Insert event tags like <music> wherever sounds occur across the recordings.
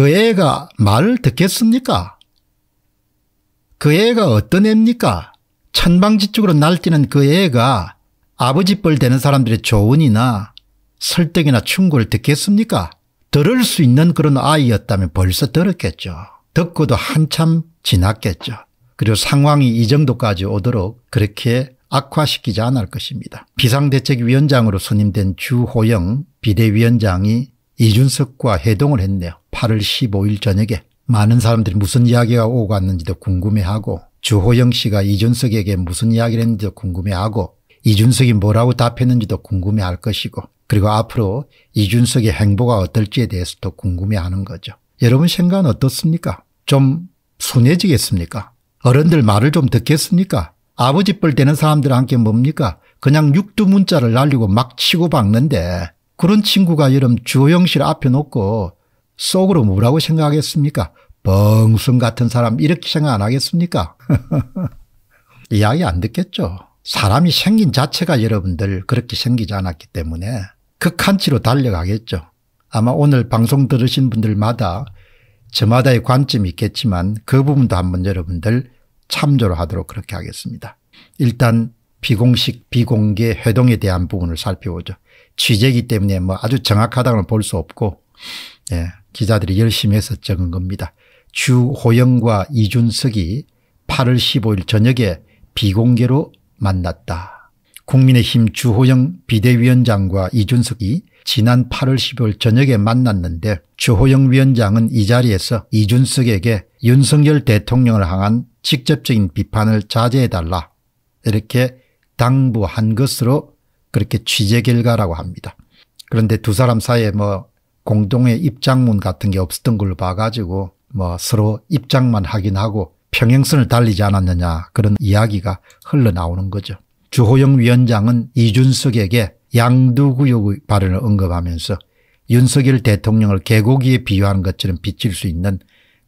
그 애가 말을 듣겠습니까? 그 애가 어떤 애입니까? 천방지축으로 날뛰는 그 애가 아버지뻘 되는 사람들의 조언이나 설득이나 충고를 듣겠습니까? 들을 수 있는 그런 아이였다면 벌써 들었겠죠. 듣고도 한참 지났겠죠. 그리고 상황이 이 정도까지 오도록 그렇게 악화시키지 않을 것입니다. 비상대책위원장으로 선임된 주호영 비대위원장이 이준석과 해동을 했네요. 8월 15일 저녁에 많은 사람들이 무슨 이야기가 오고 갔는지도 궁금해하고 주호영 씨가 이준석에게 무슨 이야기를 했는지도 궁금해하고 이준석이 뭐라고 답했는지도 궁금해할 것이고 그리고 앞으로 이준석의 행보가 어떨지에 대해서도 궁금해하는 거죠. 여러분 생각은 어떻습니까? 좀 순해지겠습니까? 어른들 말을 좀 듣겠습니까? 아버지 뻘 되는 사람들 함께 뭡니까? 그냥 육두 문자를 날리고 막 치고 박는데 그런 친구가 여러분 주호영 씨를 앞에 놓고 속으로 뭐라고 생각하겠습니까? 벙숭 같은 사람 이렇게 생각 안 하겠습니까? <laughs> 이야기 안 듣겠죠. 사람이 생긴 자체가 여러분들 그렇게 생기지 않았기 때문에 극한치로 달려가겠죠. 아마 오늘 방송 들으신 분들마다 저마다의 관점이 있겠지만 그 부분도 한번 여러분들 참조를 하도록 그렇게 하겠습니다. 일단 비공식 비공개 회동에 대한 부분을 살펴보죠. 취재기 때문에 뭐 아주 정확하다고는 볼 수 없고 예, 기자들이 열심히 해서 적은 겁니다. 주호영과 이준석이 8월 15일 저녁에 비공개로 만났다. 국민의힘 주호영 비대위원장과 이준석이 지난 8월 15일 저녁에 만났는데 주호영 위원장은 이 자리에서 이준석에게 윤석열 대통령을 향한 직접적인 비판을 자제해달라 이렇게 당부한 것으로 그렇게 취재 결과라고 합니다. 그런데 두 사람 사이에 뭐 공동의 입장문 같은 게 없었던 걸로 봐가지고 뭐 서로 입장만 확인하고 평행선을 달리지 않았느냐 그런 이야기가 흘러나오는 거죠. 주호영 위원장은 이준석에게 양두구역의 발언을 언급하면서 윤석열 대통령을 개고기에 비유하는 것처럼 비칠 수 있는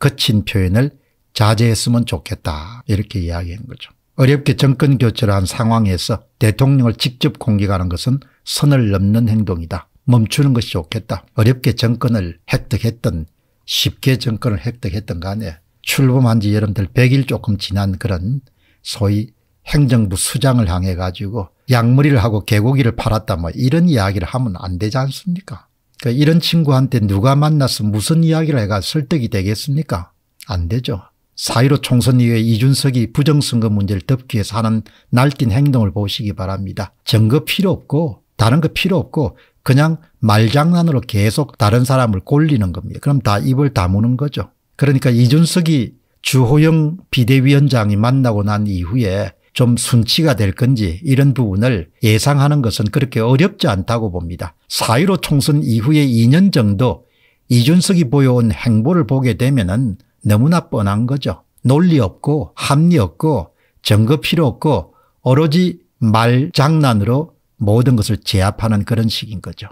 거친 표현을 자제했으면 좋겠다 이렇게 이야기한 거죠. 어렵게 정권 교체를 한 상황에서 대통령을 직접 공격하는 것은 선을 넘는 행동이다. 멈추는 것이 좋겠다. 어렵게 정권을 획득했던 쉽게 정권을 획득했던 간에 출범한 지 여러분들 100일 조금 지난 그런 소위 행정부 수장을 향해 가지고 약물이를 하고 개고기를 팔았다 뭐 이런 이야기를 하면 안 되지 않습니까 그러니까 이런 친구한테 누가 만나서 무슨 이야기를 해가 설득이 되겠습니까 안 되죠. 사1로 총선 이후에 이준석이 부정선거 문제를 덮기 위해서 하는 날뛴 행동을 보시기 바랍니다. 정거 필요 없고 다른 거 필요 없고 그냥 말장난으로 계속 다른 사람을 꼴리는 겁니다. 그럼 다 입을 다무는 거죠. 그러니까 이준석이 주호영 비대위원장이 만나고 난 이후에 좀 순치가 될 건지 이런 부분을 예상하는 것은 그렇게 어렵지 않다고 봅니다. 4.15 총선 이후에 2년 정도 이준석이 보여온 행보를 보게 되면 은 너무나 뻔한 거죠. 논리 없고 합리 없고 증거 필요 없고 오로지 말장난으로 모든 것을 제압하는 그런 식인 거죠.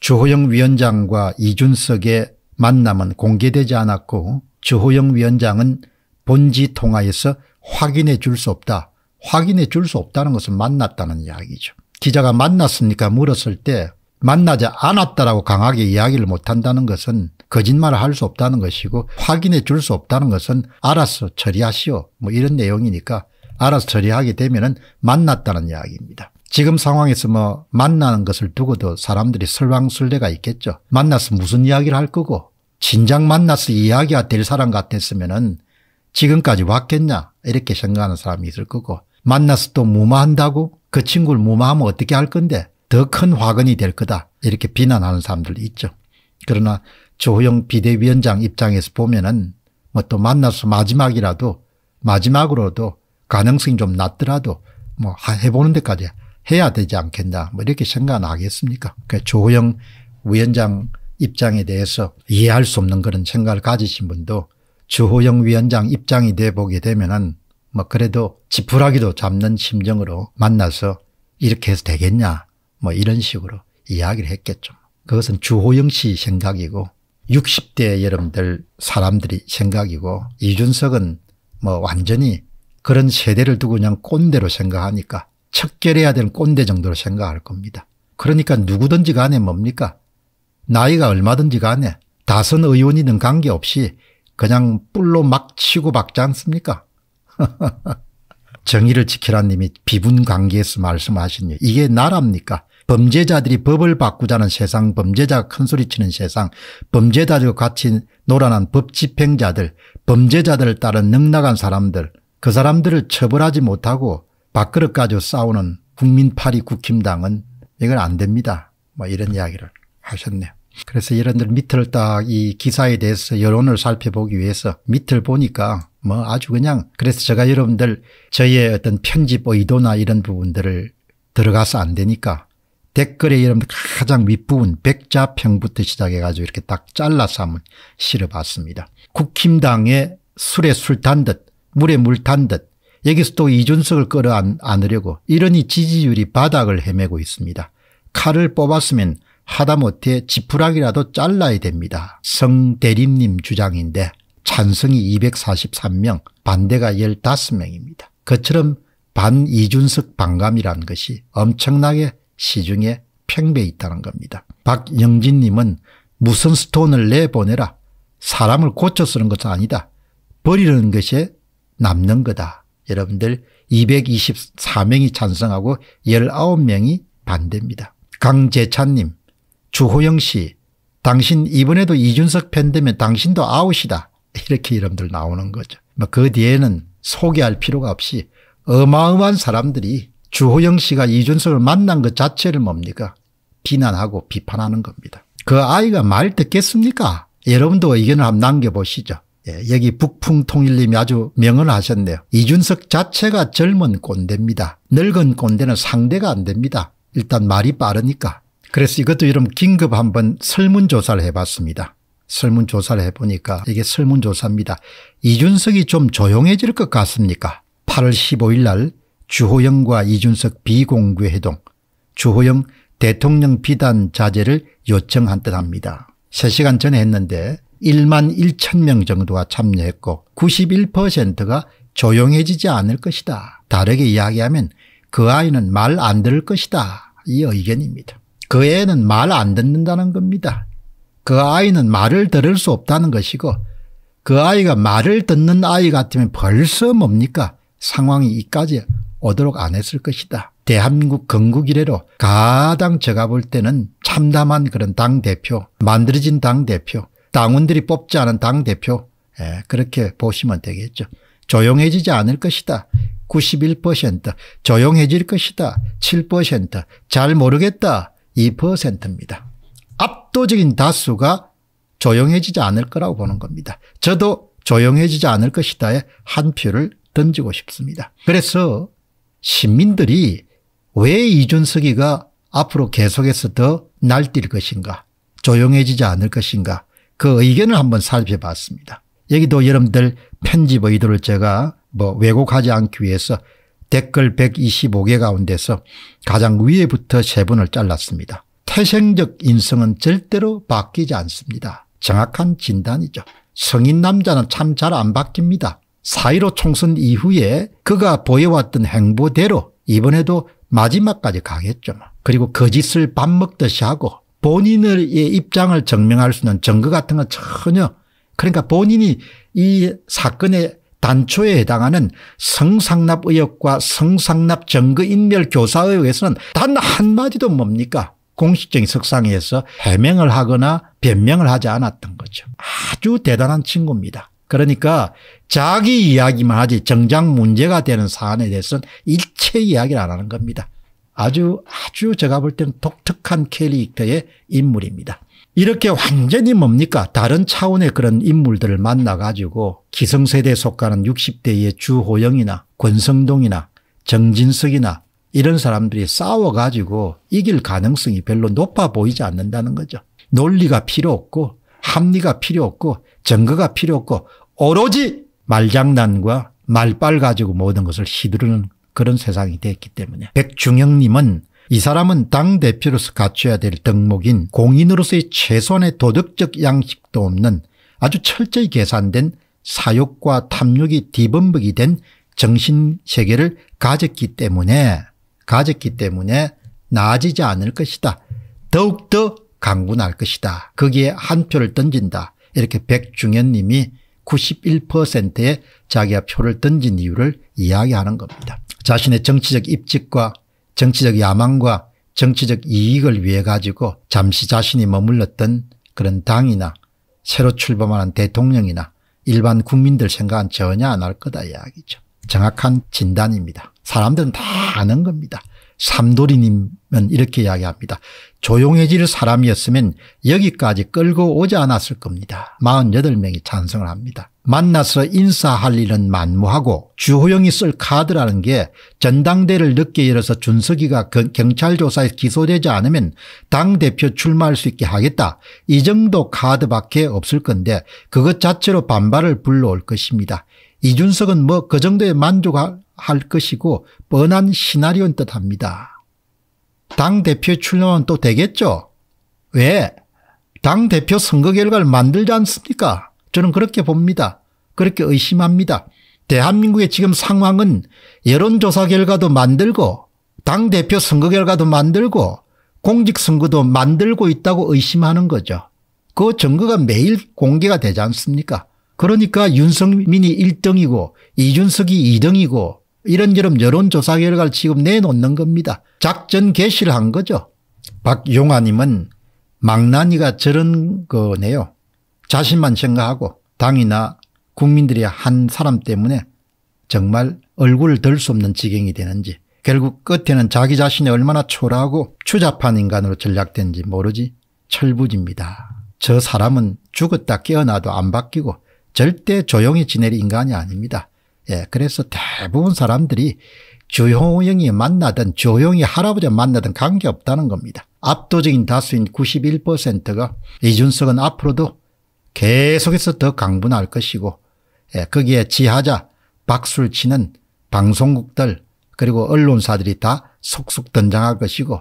주호영 위원장과 이준석의 만남은 공개되지 않았고 주호영 위원장은 본지 통화에서 확인해 줄 수 없다. 확인해 줄 수 없다는 것은 만났다는 이야기죠. 기자가 만났습니까 물었을 때 만나지 않았다라고 강하게 이야기를 못한다는 것은 거짓말을 할 수 없다는 것이고 확인해 줄 수 없다는 것은 알아서 처리하시오 뭐 이런 내용이니까 알아서 처리하게 되면 은 만났다는 이야기입니다. 지금 상황에서 뭐 만나는 것을 두고도 사람들이 설왕설래가 있겠죠. 만나서 무슨 이야기를 할 거고 진작 만나서 이야기가 될 사람 같았으면 은 지금까지 왔겠냐 이렇게 생각하는 사람이 있을 거고 만나서 또 무마한다고 그 친구를 무마하면 어떻게 할 건데 더 큰 화근이 될 거다 이렇게 비난하는 사람들도 있죠. 그러나 조호영 비대위원장 입장에서 보면은 뭐 또 만나서 마지막이라도 마지막으로도 가능성이 좀 낮더라도 뭐 해보는 데까지 해야 되지 않겠냐 뭐 이렇게 생각 하겠습니까 그러니까 조호영 위원장 입장에 대해서 이해할 수 없는 그런 생각을 가지신 분도 주호영 위원장 입장이 돼보게 되면은 뭐 그래도 지푸라기도 잡는 심정으로 만나서 이렇게 해서 되겠냐 뭐 이런 식으로 이야기를 했겠죠. 그것은 주호영 씨 생각이고 60대 여러분들 사람들이 생각이고 이준석은 뭐 완전히 그런 세대를 두고 그냥 꼰대로 생각하니까 척결해야 될 꼰대 정도로 생각할 겁니다. 그러니까 누구든지 간에 뭡니까? 나이가 얼마든지 간에 다선 의원이든 관계없이 그냥 뿔로 막 치고 박지 않습니까? <laughs> 정의를 지키란 님이 비분 관계에서 말씀하신 일. 이게 나랍니까? 범죄자들이 법을 바꾸자는 세상, 범죄자가 큰소리치는 세상, 범죄자들과 같이 놀아난 법 집행자들, 범죄자들을 따른 능락한 사람들, 그 사람들을 처벌하지 못하고 밥그릇 가지고 싸우는 국민파리 국힘당은 이건 안 됩니다. 뭐 이런 이야기를 하셨네요. 그래서 여러분들 밑을 딱 이 기사에 대해서 여론을 살펴보기 위해서 밑을 보니까 뭐 아주 그냥 그래서 제가 여러분들 저의 희 어떤 편집 의도나 이런 부분들을 들어가서 안 되니까 댓글에 여러분들 가장 윗부분 백자평부터 시작해 가지고 이렇게 딱 잘라서 한번 실어봤습니다. 국힘당의 술에 술 탄듯 물에 물탄듯 여기서 또 이준석을 끌어안으려고 이러니 지지율이 바닥을 헤매고 있습니다. 칼을 뽑았으면 하다못해 지푸라기라도 잘라야 됩니다. 성대림님 주장인데 찬성이 243명 반대가 15명입니다. 그처럼 반 이준석 반감이란 것이 엄청나게 시중에 팽배 있다는 겁니다. 박영진님은 무슨 스톤을 내보내라. 사람을 고쳐 쓰는 것은 아니다. 버리는 것이 남는 거다. 여러분들 224명이 찬성하고 19명이 반대입니다. 강재찬님 주호영 씨 당신 이번에도 이준석 팬되면 당신도 아웃이다. 이렇게 이름들 나오는 거죠. 뭐 그 뒤에는 소개할 필요가 없이 어마어마한 사람들이 주호영 씨가 이준석을 만난 것 자체를 뭡니까 비난하고 비판하는 겁니다. 그 아이가 말 듣겠습니까? 여러분도 의견을 한번 남겨보시죠. 예, 여기 북풍통일님이 아주 명언 하셨네요. 이준석 자체가 젊은 꼰대입니다. 늙은 꼰대는 상대가 안 됩니다. 일단 말이 빠르니까. 그래서 이것도 이런 긴급 한번 설문조사를 해봤습니다. 설문조사를 해보니까 이게 설문조사입니다. 이준석이 좀 조용해질 것 같습니까? 8월 15일 날 주호영과 이준석 비공개 회동 주호영 대통령 비단 자제를 요청한 듯 합니다. 3시간 전에 했는데 1만 1천 명 정도가 참여했고 91%가 조용해지지 않을 것이다. 다르게 이야기하면 그 아이는 말 안 들을 것이다. 이 의견입니다. 그 애는 말 안 듣는다는 겁니다. 그 아이는 말을 들을 수 없다는 것이고 그 아이가 말을 듣는 아이 같으면 벌써 뭡니까 상황이 이까지 오도록 안 했을 것이다. 대한민국 건국 이래로 가장 제가 볼 때는 참담한 그런 당대표 만들어진 당대표 당원들이 뽑지 않은 당대표 예, 그렇게 보시면 되겠죠. 조용해지지 않을 것이다. 91% 조용해질 것이다. 7%잘 모르겠다. 2%입니다. 압도적인 다수가 조용해지지 않을 거라고 보는 겁니다. 저도 조용해지지 않을 것이다에 한 표를 던지고 싶습니다. 그래서 시민들이 왜 이준석이가 앞으로 계속해서 더 날뛸 것인가 조용해지지 않을 것인가 그 의견을 한번 살펴봤습니다. 여기도 여러분들 편집 의도를 제가 뭐 왜곡하지 않기 위해서 댓글 125개 가운데서 가장 위에부터 세 분을 잘랐습니다. 태생적 인성은 절대로 바뀌지 않습니다. 정확한 진단이죠. 성인 남자는 참 잘 안 바뀝니다. 사이로 총선 이후에 그가 보여왔던 행보대로 이번에도 마지막까지 가겠죠. 그리고 거짓을 밥 먹듯이 하고 본인의 입장을 증명할 수 있는 증거 같은 건 전혀 그러니까 본인이 이 사건의 단초에 해당하는 성상납 의혹과 성상납 증거인멸 교사 의혹에서는 단 한마디도 뭡니까 공식적인 석상에서 해명을 하거나 변명을 하지 않았던 거죠. 아주 대단한 친구입니다. 그러니까 자기 이야기만 하지 정작 문제가 되는 사안에 대해서는 일체 이야기를 안 하는 겁니다. 아주 아주 제가 볼 땐 독특한 캐릭터의 인물입니다. 이렇게 완전히 뭡니까 다른 차원의 그런 인물들을 만나가지고 기성세대 속하는 60대의 주호영이나 권성동이나 정진석이나 이런 사람들이 싸워가지고 이길 가능성이 별로 높아 보이지 않는다는 거죠. 논리가 필요 없고 합리가 필요 없고 증거가 필요 없고 오로지 말장난과 말빨 가지고 모든 것을 휘두르는 그런 세상이 됐기 때문에 백중영님은 이 사람은 당대표로서 갖춰야 될 덕목인 공인으로서의 최소한의 도덕적 양식도 없는 아주 철저히 계산된 사욕과 탐욕이 뒤범벅이 된 정신세계를 가졌기 때문에 가졌기 때문에 나아지지 않을 것이다. 더욱더 강군할 것이다. 거기에 한 표를 던진다. 이렇게 백중현님이 91%의 자기가 표를 던진 이유를 이야기하는 겁니다. 자신의 정치적 입직과 정치적 야망과 정치적 이익을 위해 가지고 잠시 자신이 머물렀던 그런 당이나 새로 출범하는 대통령이나 일반 국민들 생각은 전혀 안 할 거다 이야기죠. 정확한 진단입니다. 사람들은 다 아는 겁니다. 삼돌이님은 이렇게 이야기합니다. 조용해질 사람이었으면 여기까지 끌고 오지 않았을 겁니다. 48명이 찬성을 합니다. 만나서 인사할 일은 만무하고 주호영이 쓸 카드라는 게 전당대를 늦게 열어서 준석이가 경찰 조사에 기소되지 않으면 당대표 출마할 수 있게 하겠다. 이 정도 카드밖에 없을 건데 그것 자체로 반발을 불러올 것입니다. 이준석은 뭐 그 정도에 만족할 할 것이고 뻔한 시나리오인 듯합니다. 당대표 출마는 또 되겠죠? 왜? 당대표 선거 결과를 만들지 않습니까? 저는 그렇게 봅니다. 그렇게 의심합니다. 대한민국의 지금 상황은 여론조사 결과도 만들고 당대표 선거 결과도 만들고 공직선거도 만들고 있다고 의심하는 거죠. 그 증거가 매일 공개가 되지 않습니까? 그러니까 윤석민이 1등이고 이준석이 2등이고 이런저런 여론조사 결과를 지금 내놓는 겁니다. 작전 개시를 한 거죠. 박용화님은 망나니가 저런 거네요. 자신만 생각하고 당이나 국민들이 한 사람 때문에 정말 얼굴을 들 수 없는 지경이 되는지 결국 끝에는 자기 자신이 얼마나 초라하고 추잡한 인간으로 전락된지 모르지 철부지입니다. 저 사람은 죽었다 깨어나도 안 바뀌고 절대 조용히 지낼 인간이 아닙니다. 예, 그래서 대부분 사람들이 주호영이 만나든 조용히 할아버지 만나든 관계없다는 겁니다. 압도적인 다수인 91%가 이준석은 앞으로도 계속해서 더 강분할 것이고 예, 거기에 지하자 박수를 치는 방송국들 그리고 언론사들이 다 속속 등장할 것이고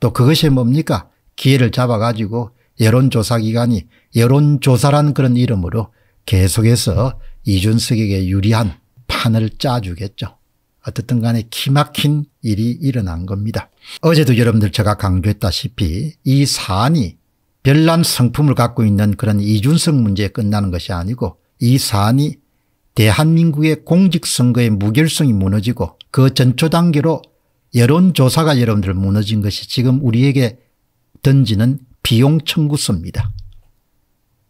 또 그것이 뭡니까 기회를 잡아가지고 여론조사기관이 여론조사란 그런 이름으로 계속해서 이준석에게 유리한 판을 짜주겠죠. 어쨌든 간에 기막힌 일이 일어난 겁니다. 어제도 여러분들 제가 강조했다시피 이 사안이 별난 성품을 갖고 있는 그런 이준석 문제에 끝나는 것이 아니고 이 사안이 대한민국의 공직선거의 무결성이 무너지고 그 전초 단계로 여론조사가 여러분들 무너진 것이 지금 우리에게 던지는 비용청구서입니다.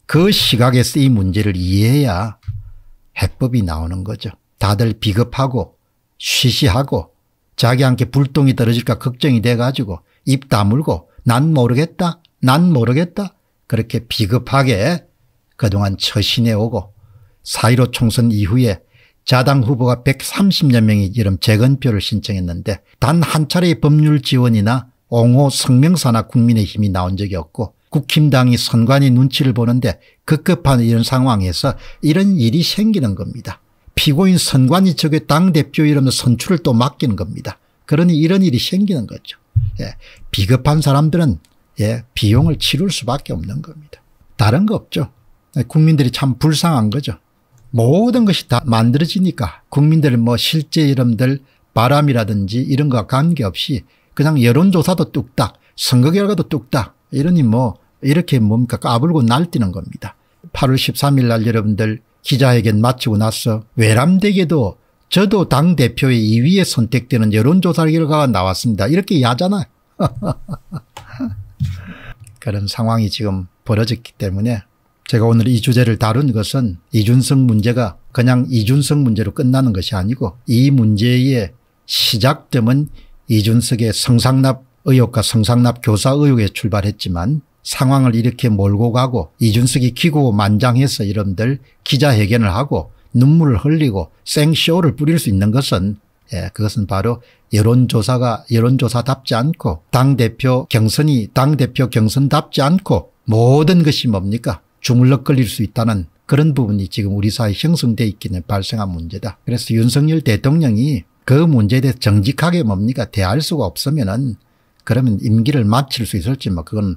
그 시각에서 이 문제를 이해해야 해법이 나오는 거죠. 다들 비겁하고 쉬쉬하고 자기한테 불똥이 떨어질까 걱정이 돼가지고 입 다물고 난 모르겠다 난 모르겠다 그렇게 비겁하게 그동안 처신해오고 4.15 총선 이후에 자당 후보가 130여 명이 이름 재건표를 신청했는데 단 한 차례의 법률 지원이나 옹호 성명사나 국민의힘이 나온 적이 없고 국힘당이 선관위 눈치를 보는데 급급한 이런 상황에서 이런 일이 생기는 겁니다. 피고인 선관위 쪽의 당대표 이름 선출을 또 맡기는 겁니다. 그러니 이런 일이 생기는 거죠. 예. 비겁한 사람들은 예. 비용을 치룰 수밖에 없는 겁니다. 다른 거 없죠. 예, 국민들이 참 불쌍한 거죠. 모든 것이 다 만들어지니까 국민들은 뭐 실제 이름들 바람이라든지 이런 거와 관계없이 그냥 여론조사도 뚝딱 선거 결과도 뚝딱 이러니 뭐 이렇게 뭡니까 까불고 날뛰는 겁니다. 8월 13일 날 여러분들 기자회견 마치고 나서 외람되게도 저도 당대표의 2위에 선택되는 여론조사 결과가 나왔습니다. 이렇게 야잖아. 요 <laughs> 그런 상황이 지금 벌어졌기 때문에 제가 오늘 이 주제를 다룬 것은 이준석 문제가 그냥 이준석 문제로 끝나는 것이 아니고 이 문제의 시작점은 이준석의 성상납 의혹과 성상납 교사 의혹에 출발했지만 상황을 이렇게 몰고 가고 이준석이 기고만장해서 이름들 기자회견을 하고 눈물을 흘리고 생쇼를 뿌릴 수 있는 것은 예, 그것은 바로 여론조사가 여론조사답지 않고 당대표 경선이 당대표 경선답지 않고 모든 것이 뭡니까 주물럭 걸릴 수 있다는 그런 부분이 지금 우리 사회에 형성돼 있기는 발생한 문제다. 그래서 윤석열 대통령이 그 문제에 대해서 정직하게 뭡니까 대할 수가 없으면 은 그러면 임기를 마칠 수 있을지 뭐 그건